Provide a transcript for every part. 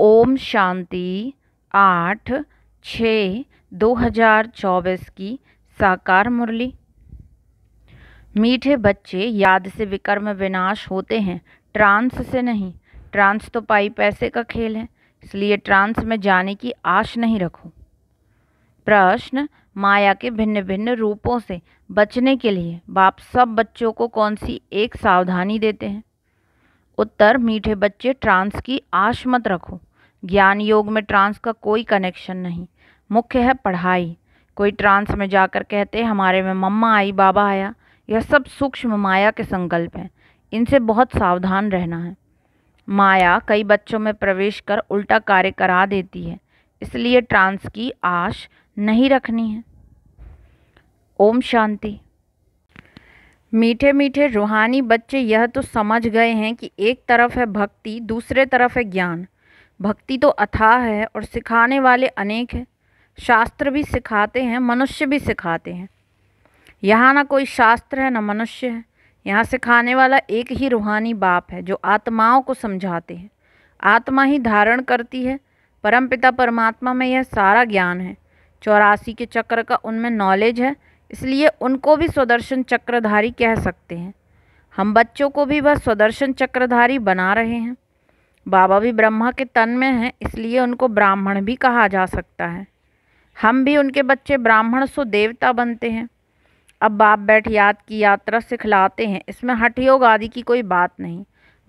ओम शांति आठ छः दो हजार चौबीस की साकार मुरली मीठे बच्चे याद से विकर्म विनाश होते हैं ट्रांस से नहीं ट्रांस तो पाई पैसे का खेल है इसलिए ट्रांस में जाने की आश नहीं रखो प्रश्न माया के भिन्न भिन्न रूपों से बचने के लिए बाप सब बच्चों को कौन सी एक सावधानी देते हैं उत्तर मीठे बच्चे ट्रांस की आश मत रखो ज्ञान योग में ट्रांस का कोई कनेक्शन नहीं मुख्य है पढ़ाई कोई ट्रांस में जाकर कहते हमारे में मम्मा आई बाबा आया यह सब सूक्ष्म माया के संकल्प हैं इनसे बहुत सावधान रहना है माया कई बच्चों में प्रवेश कर उल्टा कार्य करा देती है इसलिए ट्रांस की आश नहीं रखनी है ओम शांति मीठे मीठे रूहानी बच्चे यह तो समझ गए हैं कि एक तरफ है भक्ति दूसरे तरफ है ज्ञान भक्ति तो अथाह है और सिखाने वाले अनेक हैं शास्त्र भी सिखाते हैं मनुष्य भी सिखाते हैं यहाँ ना कोई शास्त्र है ना मनुष्य है यहाँ सिखाने वाला एक ही रूहानी बाप है जो आत्माओं को समझाते हैं आत्मा ही धारण करती है परमपिता परमात्मा में यह सारा ज्ञान है चौरासी के चक्र का उनमें नॉलेज है इसलिए उनको भी स्वदर्शन चक्रधारी कह सकते हैं हम बच्चों को भी वह स्वदर्शन चक्रधारी बना रहे हैं बाबा भी ब्रह्मा के तन में हैं इसलिए उनको ब्राह्मण भी कहा जा सकता है हम भी उनके बच्चे ब्राह्मण सो देवता बनते हैं अब बाप बैठ याद की यात्रा सिखलाते हैं इसमें हठ योग आदि की कोई बात नहीं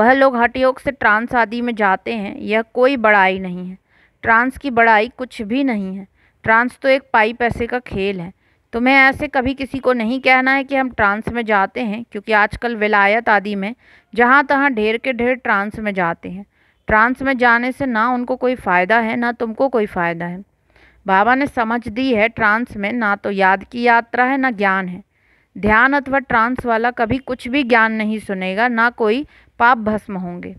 वह लोग हठ योग से ट्रांस आदि में जाते हैं यह कोई बड़ाई नहीं है ट्रांस की बड़ाई कुछ भी नहीं है ट्रांस तो एक पाई पैसे का खेल है तो मैं ऐसे कभी किसी को नहीं कहना है कि हम ट्रांस में जाते हैं क्योंकि आजकल विलायत आदि में जहाँ तहाँ ढेर के ढेर ट्रांस में जाते हैं ट्रांस में जाने से ना उनको कोई फ़ायदा है ना तुमको कोई फ़ायदा है बाबा ने समझ दी है ट्रांस में ना तो याद की यात्रा है ना ज्ञान है ध्यान अथवा ट्रांस वाला कभी कुछ भी ज्ञान नहीं सुनेगा ना कोई पाप भस्म होंगे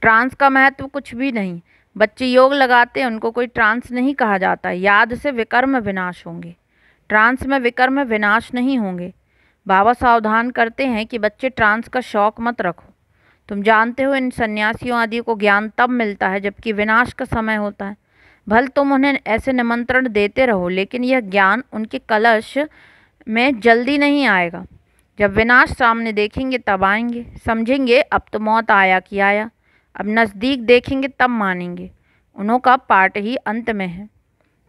ट्रांस का महत्व कुछ भी नहीं बच्चे योग लगाते हैं उनको कोई ट्रांस नहीं कहा जाता याद से विकर्म विनाश होंगे ट्रांस में विकर्म विनाश नहीं होंगे बाबा सावधान करते हैं कि बच्चे ट्रांस का शौक मत रखो तुम जानते हो इन सन्यासियों आदि को ज्ञान तब मिलता है जबकि विनाश का समय होता है भल तुम उन्हें ऐसे निमंत्रण देते रहो लेकिन यह ज्ञान उनके कलश में जल्दी नहीं आएगा जब विनाश सामने देखेंगे तब आएंगे समझेंगे अब तो मौत आया कि आया अब नज़दीक देखेंगे तब मानेंगे उनका का पाठ ही अंत में है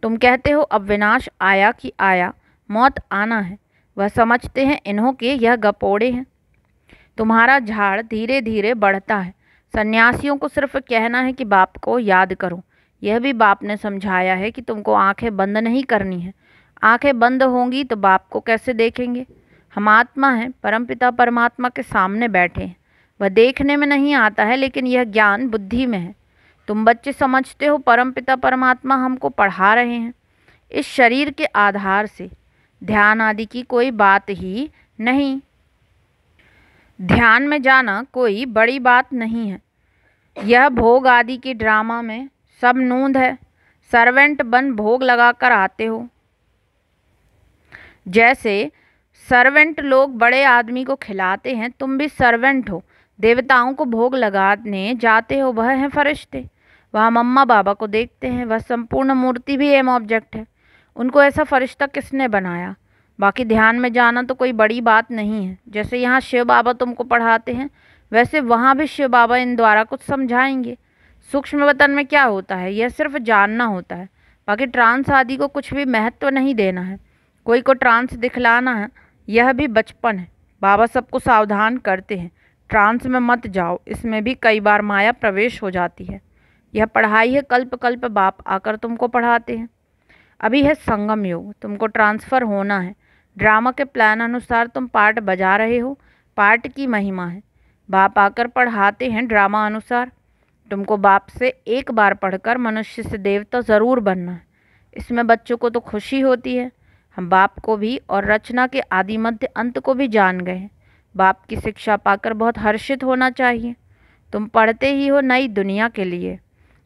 तुम कहते हो अब विनाश आया कि आया मौत आना है वह समझते हैं इन्हों के यह गपोड़े हैं तुम्हारा झाड़ धीरे धीरे बढ़ता है सन्यासियों को सिर्फ कहना है कि बाप को याद करो यह भी बाप ने समझाया है कि तुमको आंखें बंद नहीं करनी है आंखें बंद होंगी तो बाप को कैसे देखेंगे हम आत्मा हैं परमपिता परमात्मा के सामने बैठे हैं वह देखने में नहीं आता है लेकिन यह ज्ञान बुद्धि में है तुम बच्चे समझते हो परमपिता परमात्मा हमको पढ़ा रहे हैं इस शरीर के आधार से ध्यान आदि की कोई बात ही नहीं ध्यान में जाना कोई बड़ी बात नहीं है यह भोग आदि के ड्रामा में सब नूंद है सर्वेंट बन भोग लगाकर आते हो जैसे सर्वेंट लोग बड़े आदमी को खिलाते हैं तुम भी सर्वेंट हो देवताओं को भोग लगाने जाते हो वह हैं फरिश्ते वहाँ मम्मा बाबा को देखते हैं वह संपूर्ण मूर्ति भी एम ऑब्जेक्ट है उनको ऐसा फरिश्ता किसने बनाया बाकी ध्यान में जाना तो कोई बड़ी बात नहीं है जैसे यहाँ शिव बाबा तुमको पढ़ाते हैं वैसे वहाँ भी शिव बाबा इन द्वारा कुछ समझाएंगे सूक्ष्म वतन में क्या होता है यह सिर्फ जानना होता है बाकी ट्रांस आदि को कुछ भी महत्व नहीं देना है कोई को ट्रांस दिखलाना है यह भी बचपन है बाबा सबको सावधान करते हैं ट्रांस में मत जाओ इसमें भी कई बार माया प्रवेश हो जाती है यह पढ़ाई है कल्प कल्प बाप आकर तुमको पढ़ाते हैं अभी है संगम योग तुमको ट्रांसफ़र होना है ड्रामा के प्लान अनुसार तुम पार्ट बजा रहे हो पार्ट की महिमा है बाप आकर पढ़ाते हैं ड्रामा अनुसार तुमको बाप से एक बार पढ़कर मनुष्य से देवता ज़रूर बनना है इसमें बच्चों को तो खुशी होती है हम बाप को भी और रचना के आदि मध्य अंत को भी जान गए हैं बाप की शिक्षा पाकर बहुत हर्षित होना चाहिए तुम पढ़ते ही हो नई दुनिया के लिए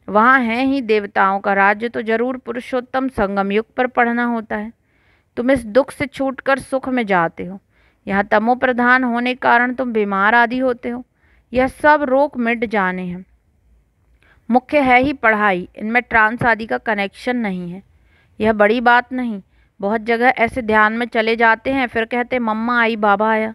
वहाँ हैं ही देवताओं का राज्य तो जरूर पुरुषोत्तम संगम युग पर पढ़ना होता है तुम इस दुख से छूटकर सुख में जाते हो यह तमो प्रधान होने के कारण तुम बीमार आदि होते हो यह सब रोग मिट जाने हैं मुख्य है ही पढ़ाई इनमें ट्रांस आदि का कनेक्शन नहीं है यह बड़ी बात नहीं बहुत जगह ऐसे ध्यान में चले जाते हैं फिर कहते मम्मा आई बाबा आया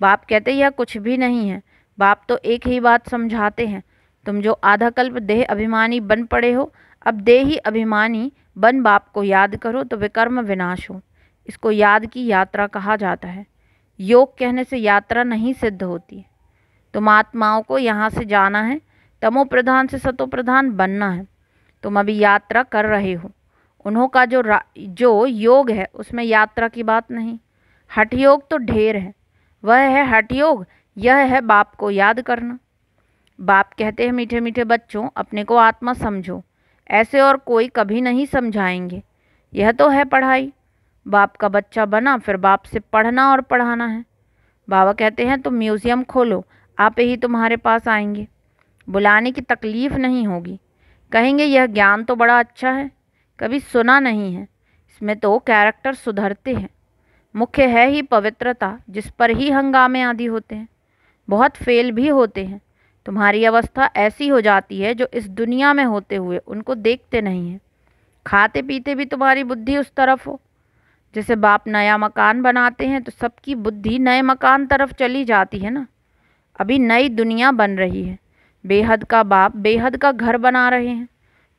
बाप कहते यह कुछ भी नहीं है बाप तो एक ही बात समझाते हैं तुम जो आधा कल्प देह अभिमानी बन पड़े हो अब देही अभिमानी बन बाप को याद करो तो विकर्म विनाश हो इसको याद की यात्रा कहा जाता है योग कहने से यात्रा नहीं सिद्ध होती तुम आत्माओं को यहाँ से जाना है तमो प्रधान से सतो प्रधान बनना है तुम अभी यात्रा कर रहे हो उन्हों का जो जो योग है उसमें यात्रा की बात नहीं हठयोग तो ढेर है वह है हठयोग यह है बाप को याद करना बाप कहते हैं मीठे मीठे बच्चों अपने को आत्मा समझो ऐसे और कोई कभी नहीं समझाएंगे यह तो है पढ़ाई बाप का बच्चा बना फिर बाप से पढ़ना और पढ़ाना है बाबा कहते हैं तुम म्यूज़ियम खोलो आप ही तुम्हारे पास आएंगे बुलाने की तकलीफ़ नहीं होगी कहेंगे यह ज्ञान तो बड़ा अच्छा है कभी सुना नहीं है इसमें तो कैरेक्टर सुधरते हैं मुख्य है ही पवित्रता जिस पर ही हंगामे आदि होते हैं बहुत फेल भी होते हैं तुम्हारी अवस्था ऐसी हो जाती है जो इस दुनिया में होते हुए उनको देखते नहीं हैं खाते पीते भी तुम्हारी बुद्धि उस तरफ हो जैसे बाप नया मकान बनाते हैं तो सबकी बुद्धि नए मकान तरफ चली जाती है ना अभी नई दुनिया बन रही है बेहद का बाप बेहद का घर बना रहे हैं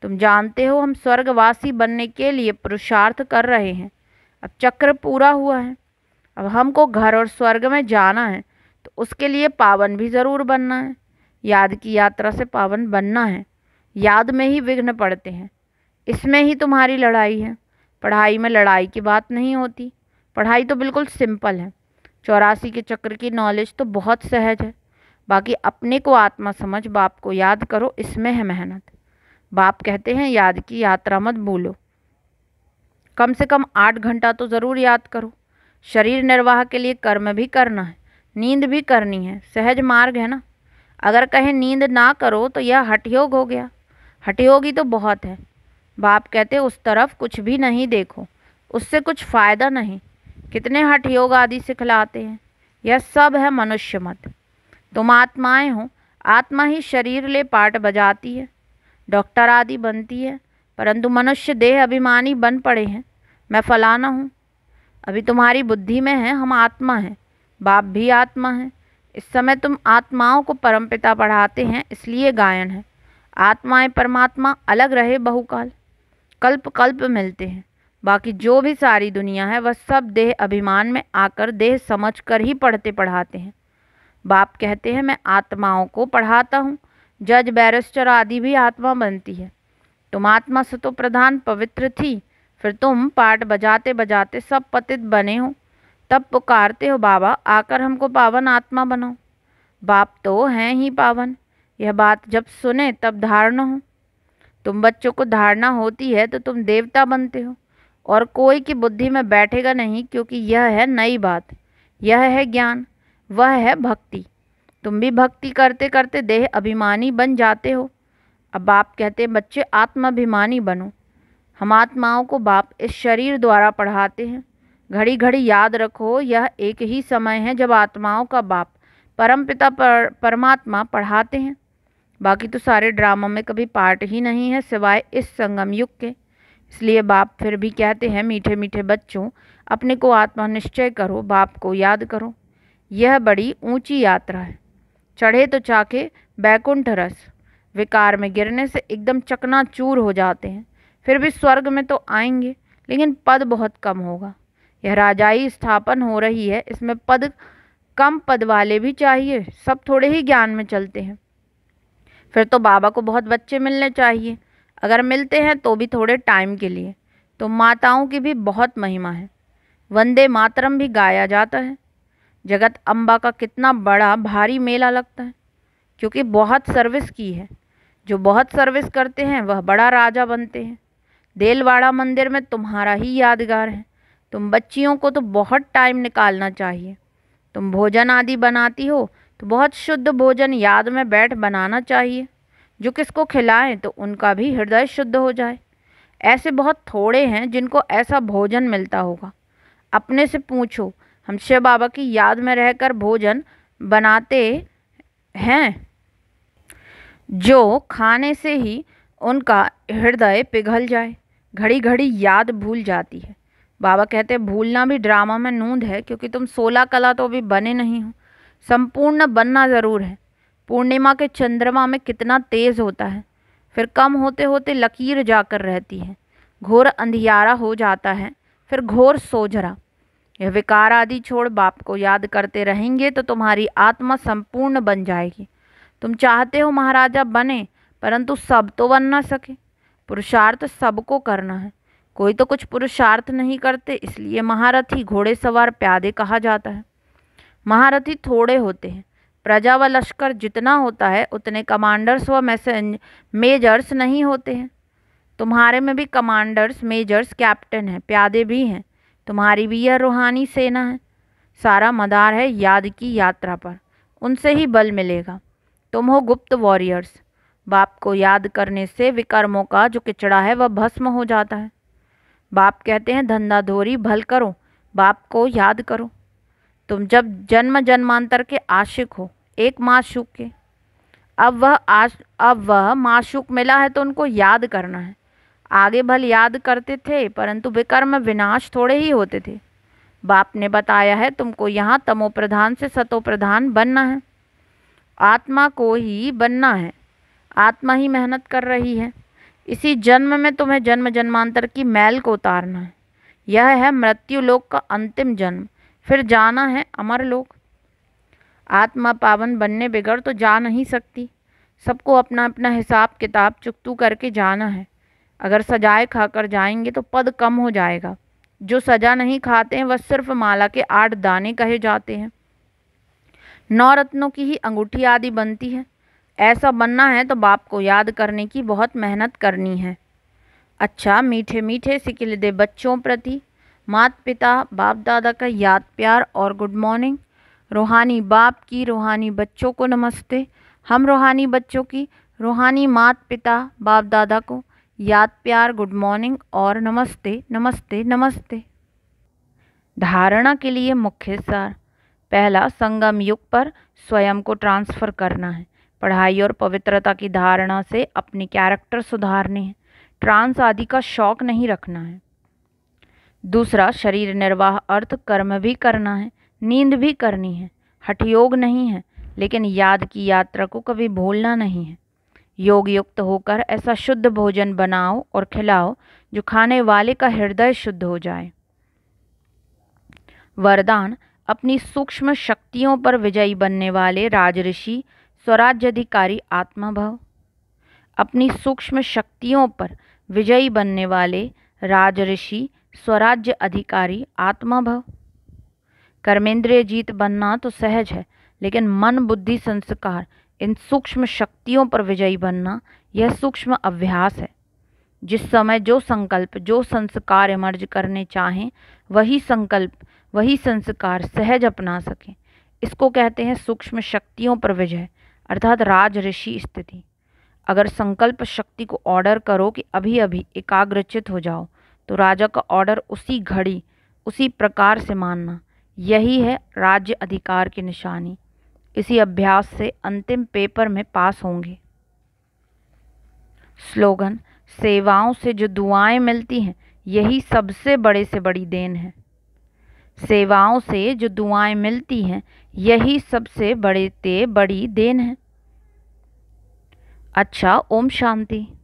तुम जानते हो हम स्वर्गवासी बनने के लिए पुरुषार्थ कर रहे हैं अब चक्र पूरा हुआ है अब हमको घर और स्वर्ग में जाना है तो उसके लिए पावन भी ज़रूर बनना है याद की यात्रा से पावन बनना है याद में ही विघ्न पड़ते हैं इसमें ही तुम्हारी लड़ाई है पढ़ाई में लड़ाई की बात नहीं होती पढ़ाई तो बिल्कुल सिंपल है चौरासी के चक्र की नॉलेज तो बहुत सहज है बाकी अपने को आत्मा समझ बाप को याद करो इसमें है मेहनत बाप कहते हैं याद की यात्रा मत भूलो कम से कम आठ घंटा तो ज़रूर याद करो शरीर निर्वाह के लिए कर्म भी करना है नींद भी करनी है सहज मार्ग है ना अगर कहें नींद ना करो तो यह हठयोग हो गया ही तो बहुत है बाप कहते उस तरफ कुछ भी नहीं देखो उससे कुछ फ़ायदा नहीं कितने हठ योग आदि सिखलाते हैं यह सब है मनुष्य मत तुम आत्माएं हो आत्मा ही शरीर ले पार्ट बजाती है डॉक्टर आदि बनती है परंतु मनुष्य देह अभिमानी बन पड़े हैं मैं फलाना हूँ अभी तुम्हारी बुद्धि में है हम आत्मा हैं बाप भी आत्मा है इस समय तुम आत्माओं को परमपिता पढ़ाते हैं इसलिए गायन है आत्माएं परमात्मा अलग रहे बहुकाल कल्प कल्प मिलते हैं बाकी जो भी सारी दुनिया है वह सब देह अभिमान में आकर देह समझ कर ही पढ़ते पढ़ाते हैं बाप कहते हैं मैं आत्माओं को पढ़ाता हूँ जज बैरिस्टर आदि भी आत्मा बनती है तुम आत्मा से तो प्रधान पवित्र थी फिर तुम पाठ बजाते बजाते सब पतित बने हो तब पुकारते हो बाबा आकर हमको पावन आत्मा बनो बाप तो हैं ही पावन यह बात जब सुने तब धारणा हो तुम बच्चों को धारणा होती है तो तुम देवता बनते हो और कोई की बुद्धि में बैठेगा नहीं क्योंकि यह है नई बात यह है ज्ञान वह है भक्ति तुम भी भक्ति करते करते देह अभिमानी बन जाते हो अब बाप कहते हैं बच्चे आत्माभिमानी बनो हम आत्माओं को बाप इस शरीर द्वारा पढ़ाते हैं घड़ी घड़ी याद रखो यह एक ही समय है जब आत्माओं का बाप परमपिता पर, परमात्मा पढ़ाते हैं बाकी तो सारे ड्रामों में कभी पार्ट ही नहीं है सिवाय इस संगम युग के इसलिए बाप फिर भी कहते हैं मीठे मीठे बच्चों अपने को आत्मनिश्चय करो बाप को याद करो यह बड़ी ऊंची यात्रा है चढ़े तो चाके बैकुंठ रस विकार में गिरने से एकदम चकनाचूर हो जाते हैं फिर भी स्वर्ग में तो आएंगे लेकिन पद बहुत कम होगा यह राजाई स्थापन हो रही है इसमें पद कम पद वाले भी चाहिए सब थोड़े ही ज्ञान में चलते हैं फिर तो बाबा को बहुत बच्चे मिलने चाहिए अगर मिलते हैं तो भी थोड़े टाइम के लिए तो माताओं की भी बहुत महिमा है वंदे मातरम भी गाया जाता है जगत अम्बा का कितना बड़ा भारी मेला लगता है क्योंकि बहुत सर्विस की है जो बहुत सर्विस करते हैं वह बड़ा राजा बनते हैं देलवाड़ा मंदिर में तुम्हारा ही यादगार है तुम बच्चियों को तो बहुत टाइम निकालना चाहिए तुम भोजन आदि बनाती हो तो बहुत शुद्ध भोजन याद में बैठ बनाना चाहिए जो किसको खिलाएं तो उनका भी हृदय शुद्ध हो जाए ऐसे बहुत थोड़े हैं जिनको ऐसा भोजन मिलता होगा अपने से पूछो हम शिव बाबा की याद में रहकर भोजन बनाते हैं जो खाने से ही उनका हृदय पिघल जाए घड़ी घड़ी याद भूल जाती है बाबा कहते हैं भूलना भी ड्रामा में नूंद है क्योंकि तुम सोलह कला तो अभी बने नहीं हो संपूर्ण बनना ज़रूर है पूर्णिमा के चंद्रमा में कितना तेज़ होता है फिर कम होते होते लकीर जाकर रहती है घोर अंधियारा हो जाता है फिर घोर सोझरा यह विकार आदि छोड़ बाप को याद करते रहेंगे तो तुम्हारी आत्मा संपूर्ण बन जाएगी तुम चाहते हो महाराजा बने परंतु सब तो बन ना सके पुरुषार्थ सबको करना है कोई तो कुछ पुरुषार्थ नहीं करते इसलिए महारथी घोड़े सवार प्यादे कहा जाता है महारथी थोड़े होते हैं प्रजा व लश्कर जितना होता है उतने कमांडर्स व मैसेज मेजर्स नहीं होते हैं तुम्हारे में भी कमांडर्स मेजर्स कैप्टन हैं प्यादे भी हैं तुम्हारी भी यह रूहानी सेना है सारा मदार है याद की यात्रा पर उनसे ही बल मिलेगा तुम हो गुप्त वॉरियर्स बाप को याद करने से विकर्मों का जो किचड़ा है वह भस्म हो जाता है बाप कहते हैं धंधा धोरी भल करो बाप को याद करो तुम जब जन्म जन्मांतर के आशिक हो एक माशुक के अब वह आश अब वह माशुक मिला है तो उनको याद करना है आगे भल याद करते थे परंतु विकर्म विनाश थोड़े ही होते थे बाप ने बताया है तुमको यहाँ तमो प्रधान से सतो प्रधान बनना है आत्मा को ही बनना है आत्मा ही मेहनत कर रही है इसी जन्म में तुम्हें जन्म जन्मांतर की मैल को उतारना है यह है मृत्यु लोक का अंतिम जन्म फिर जाना है अमर लोक आत्मा पावन बनने बिगड़ तो जा नहीं सकती सबको अपना अपना हिसाब किताब चुकतू करके जाना है अगर सजाए खाकर जाएंगे तो पद कम हो जाएगा जो सजा नहीं खाते हैं वह सिर्फ माला के आठ दाने कहे जाते हैं नौ रत्नों की ही अंगूठी आदि बनती है ऐसा बनना है तो बाप को याद करने की बहुत मेहनत करनी है अच्छा मीठे मीठे सिकिल दे बच्चों प्रति मात पिता बाप दादा का याद प्यार और गुड मॉर्निंग रूहानी बाप की रूहानी बच्चों को नमस्ते हम रूहानी बच्चों की रूहानी मात पिता बाप दादा को याद प्यार गुड मॉर्निंग और नमस्ते नमस्ते नमस्ते धारणा के लिए मुख्य सार पहला संगम युग पर स्वयं को ट्रांसफ़र करना है पढ़ाई और पवित्रता की धारणा से अपने कैरेक्टर सुधारने हैं ट्रांस आदि का शौक नहीं रखना है दूसरा शरीर निर्वाह अर्थ कर्म भी करना है नींद भी करनी है योग नहीं है लेकिन याद की यात्रा को कभी भूलना नहीं है योग युक्त होकर ऐसा शुद्ध भोजन बनाओ और खिलाओ जो खाने वाले का हृदय शुद्ध हो जाए वरदान अपनी सूक्ष्म शक्तियों पर विजयी बनने वाले राजऋषि स्वराज्यधिकारी आत्मभव अपनी सूक्ष्म शक्तियों पर विजयी बनने वाले राजऋषि स्वराज्य अधिकारी आत्मभव कर्मेंद्रिय जीत बनना तो सहज है लेकिन मन बुद्धि संस्कार इन सूक्ष्म शक्तियों पर विजयी बनना यह सूक्ष्म अभ्यास है जिस समय जो संकल्प जो संस्कार इमर्ज करने चाहें वही संकल्प वही संस्कार सहज अपना सकें इसको कहते हैं सूक्ष्म शक्तियों पर विजय अर्थात राज ऋषि स्थिति अगर संकल्प शक्ति को ऑर्डर करो कि अभी अभी एकाग्रचित हो जाओ तो राजा का ऑर्डर उसी घड़ी उसी प्रकार से मानना यही है राज्य अधिकार की निशानी इसी अभ्यास से अंतिम पेपर में पास होंगे स्लोगन सेवाओं से जो दुआएं मिलती हैं यही सबसे बड़े से बड़ी देन है सेवाओं से जो दुआएं मिलती हैं यही सबसे बड़े ते बड़ी देन है अच्छा ओम शांति